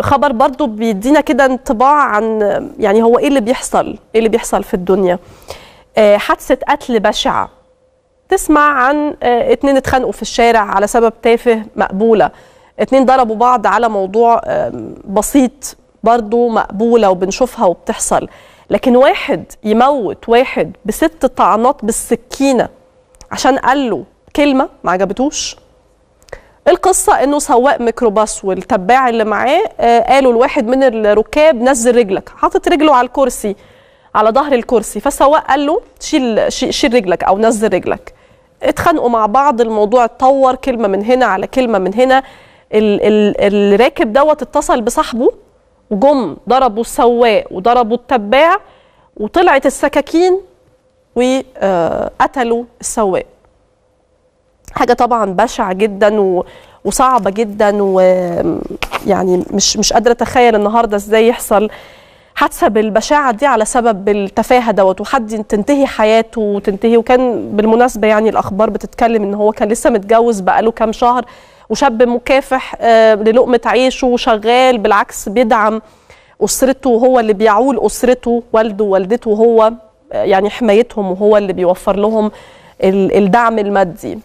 خبر برضو بيدينا كده انطباع عن يعني هو ايه اللي بيحصل ايه اللي بيحصل في الدنيا آه، حادثه قتل بشعه تسمع عن آه، اتنين اتخانقوا في الشارع على سبب تافه مقبوله اتنين ضربوا بعض على موضوع بسيط برضو مقبوله وبنشوفها وبتحصل لكن واحد يموت واحد بست طعنات بالسكينه عشان قال له كلمه ما عجبتوش القصه انه سواق ميكروباص والتباع اللي معاه آه، قالوا لواحد من الركاب نزل رجلك حاطط رجله على الكرسي على ظهر الكرسي فالسواق قال له شيل شيل رجلك او نزل رجلك اتخانقوا مع بعض الموضوع اتطور كلمه من هنا على كلمه من هنا ال ال الراكب دوت اتصل بصاحبه وجم ضربوا السواق وضربوا التباع وطلعت السكاكين وقتلوا السواق حاجه طبعا بشعه جدا و وصعبه جدا ويعني مش مش قادره اتخيل النهارده ازاي يحصل حادثه بالبشاعه دي على سبب التفاهه دوت وحد تنتهي حياته وتنتهي وكان بالمناسبه يعني الاخبار بتتكلم ان هو كان لسه متجوز بقاله كام شهر وشاب مكافح آه، للقمه عيشه وشغال بالعكس بيدعم اسرته وهو اللي بيعول اسرته والده ووالدته وهو آه، يعني حمايتهم وهو اللي بيوفر لهم الدعم المادي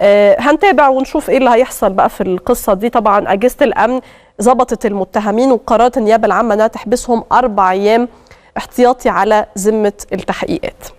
آه، هنتابع ونشوف ايه اللي هيحصل بقى في القصه دي طبعا اجهزه الامن ظبطت المتهمين وقررت النيابه العامه انها تحبسهم اربع ايام احتياطي على ذمه التحقيقات